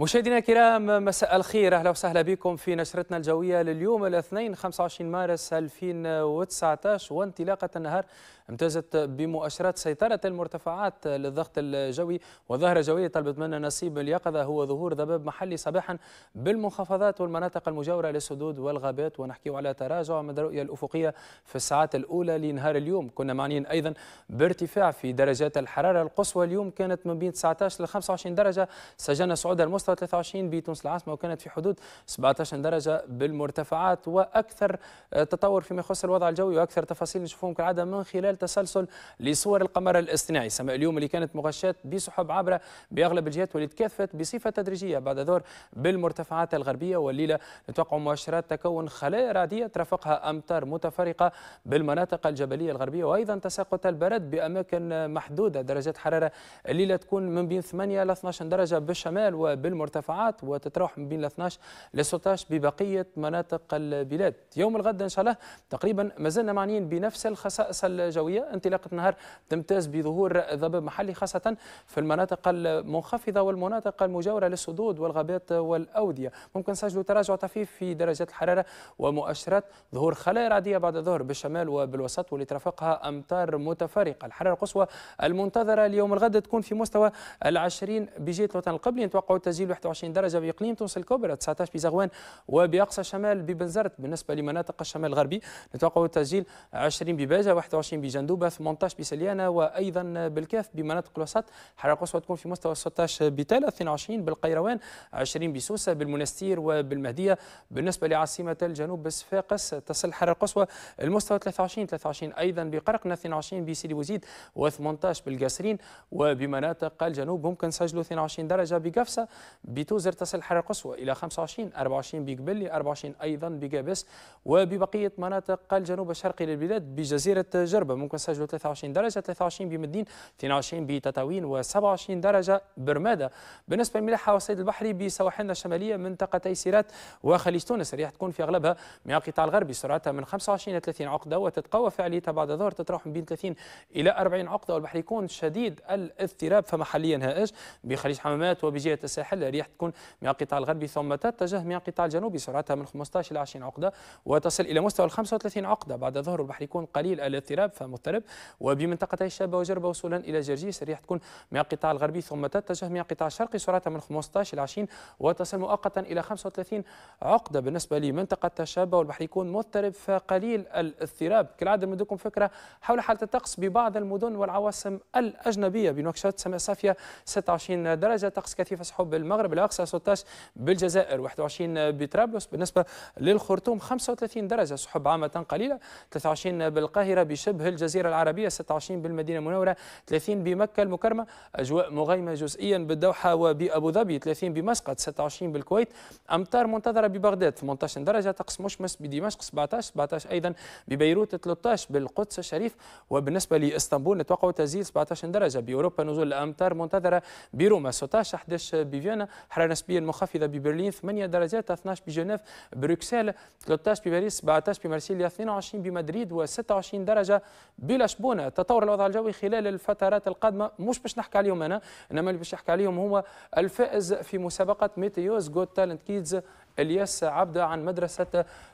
مشاهدينا الكرام مساء الخير اهلا وسهلا بكم في نشرتنا الجويه لليوم الاثنين 25 مارس 2019 وانطلاقه النهار امتازت بمؤشرات سيطره المرتفعات للضغط الجوي وظاهره جويه طلبت منا نصيب اليقظه هو ظهور ذباب محلي صباحا بالمنخفضات والمناطق المجاوره للسدود والغابات ونحكي على تراجع مدى الرؤيه الافقيه في الساعات الاولى لنهار اليوم كنا معنيين ايضا بارتفاع في درجات الحراره القصوى اليوم كانت من بين 19 ل 25 درجه سجلنا صعود المست 23 بتونس العاصمه وكانت في حدود 17 درجه بالمرتفعات واكثر تطور فيما يخص الوضع الجوي واكثر تفاصيل نشوفهم كالعاده من خلال تسلسل لصور القمر الاصطناعي سماء اليوم اللي كانت مغشاه بسحب عابره باغلب الجهات واللي تكثفت بصفه تدريجيه بعد دور بالمرتفعات الغربيه والليله نتوقع مؤشرات تكون خلايا رعديه ترافقها امطار متفرقه بالمناطق الجبليه الغربيه وايضا تساقط البرد باماكن محدوده درجات حراره الليله تكون من بين 8 ل 12 درجه بالشمال وبال المرتفعات وتتراوح من بين 12 ل 16 ببقية مناطق البلاد يوم الغد إن شاء الله تقريبا ما زلنا معنيين بنفس الخصائص الجوية انطلاقة النهار تمتاز بظهور ضباب محلي خاصة في المناطق المنخفضة والمناطق المجاورة للسدود والغابات والأودية ممكن نسجلوا تراجع طفيف في درجات الحرارة ومؤشرات ظهور خلايا رعدية بعد الظهر بالشمال وبالوسط واللي ترافقها أمطار متفرقة الحرارة القصوى المنتظرة ليوم الغد تكون في مستوى العشرين بجهة الوطن القبلي نتوقعوا تسجيل تسجيل 21 درجة بإقليم تونس الكبرى 19 بزغوان وبأقصى شمال ببنزرت بالنسبة لمناطق الشمال الغربي نتوقع تسجيل 20 بباجة 21 بجندوبة 18 بسليانة وأيضا بالكاف بمناطق الوسط حرارة قصوى تكون في مستوى 16 بتالا 22 بالقيروان 20 بسوسة بالمنستير وبالمهدية بالنسبة لعاصمة الجنوب بصفاقس تصل حرارة قصوى المستوى 23 23 أيضا بقرقنة 22 بسيدي وزيد و18 بالقاسرين وبمناطق الجنوب ممكن سجلوا 22 درجة بقفصة بتوزر تصل الحرارة القصوى إلى 25 24 بقبلي 24 أيضا بقابس وببقية مناطق الجنوب الشرقي للبلاد بجزيرة جربة ممكن سجلوا 23 درجة 23 بمدين 22 بتطاوين و27 درجة برمادة بالنسبة للملاحة والصيد البحري بسواحلنا الشمالية منطقتي سيرات وخليج تونس الرياح تكون في أغلبها من القطاع الغربي سرعتها من 25 إلى 30 عقدة وتتقوى فعاليتها بعد الظهر تتراوح من بين 30 إلى 40 عقدة والبحر يكون شديد الاضطراب فمحليا هائج بخليج حمامات وبجهة الساحل تحل ريح تكون من القطاع الغربي ثم تتجه من القطاع الجنوبي سرعتها من 15 إلى 20 عقدة وتصل إلى مستوى ال 35 عقدة بعد ظهر البحر يكون قليل الاضطراب فمضطرب وبمنطقتي الشابة وجربة وصولا إلى جرجيس الريح تكون من القطاع الغربي ثم تتجه من القطاع الشرقي سرعتها من 15 إلى 20 وتصل مؤقتا إلى 35 عقدة بالنسبة لمنطقة الشابة والبحر يكون مضطرب فقليل الاضطراب كالعادة نمدكم فكرة حول حالة الطقس ببعض المدن والعواصم الأجنبية بنوكشوت سماء صافية 26 درجة طقس كثيف سحب المغرب الاقصى 16 بالجزائر 21 بطرابلس بالنسبه للخرطوم 35 درجه سحب عامه قليله 23 بالقاهره بشبه الجزيره العربيه 26 بالمدينه المنوره 30 بمكه المكرمه اجواء مغيمه جزئيا بالدوحه وبابو ظبي 30 بمسقط 26 بالكويت امطار منتظره ببغداد 18 درجه طقس مشمس بدمشق 17 17 ايضا ببيروت 13 بالقدس الشريف وبالنسبه لاسطنبول نتوقع تسجيل 17 درجه باوروبا نزول الامطار منتظره بروما 16 11 بفيينا معانا حراره نسبيا منخفضه ببرلين 8 درجات 12 بجنيف بروكسل 13 بباريس 17 بمارسيليا 22 بمدريد و26 درجه بلشبونه تطور الوضع الجوي خلال الفترات القادمه مش باش نحكي عليهم انا انما اللي باش نحكي عليهم هو الفائز في مسابقه ميتيوز جوت تالنت كيدز الياس عبده عن مدرسه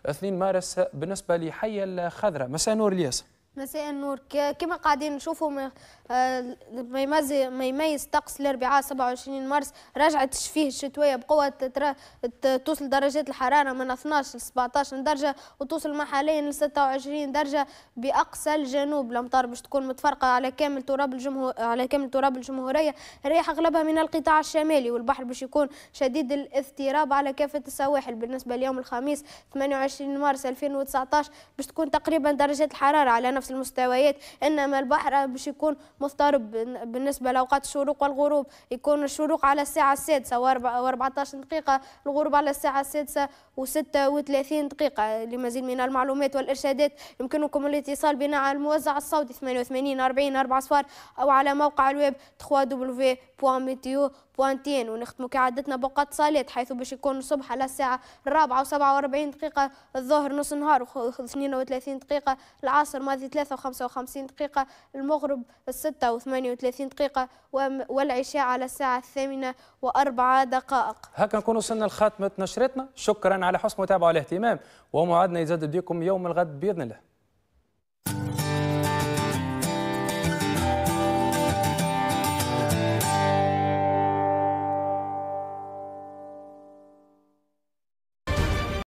2 مارس بالنسبه لحي الخضراء مساء نور الياس مساء النور كما قاعدين نشوفوا آه، ما يميز طقس الاربعاء 27 مارس رجعت فيه الشتويه بقوه توصل درجات الحراره من 12 ل 17 درجه وتوصل محليا ل 26 درجه باقصى الجنوب الامطار باش تكون متفرقه على كامل تراب الجمهور على كامل تراب الجمهوريه الرياح اغلبها من القطاع الشمالي والبحر باش يكون شديد الاضطراب على كافه السواحل بالنسبه ليوم الخميس 28 مارس 2019 باش تكون تقريبا درجات الحراره على نفس نفس المستويات انما البحر باش يكون مضطرب بالنسبه لاوقات الشروق والغروب يكون الشروق على الساعه السادسه و14 دقيقه الغروب على الساعه السادسه و36 دقيقه لمزيد من المعلومات والارشادات يمكنكم الاتصال بنا على الموزع الصوتي 88 40 4 صفار او على موقع الويب www.meteo.com بوانتين ونختموا كعادتنا بوقت صالات حيث باش يكون الصبح على الساعة الرابعة وسبعة وأربعين دقيقة الظهر نص نهار واثنين وثلاثين دقيقة العصر ماضي ثلاثة وخمسة وخمسين دقيقة المغرب الستة وثمانية وثلاثين دقيقة والعشاء على الساعة الثامنة وأربعة دقائق هكا نكون وصلنا لخاتمة نشرتنا شكرا على حسن المتابعة والاهتمام وموعدنا يزاد بكم يوم الغد بإذن الله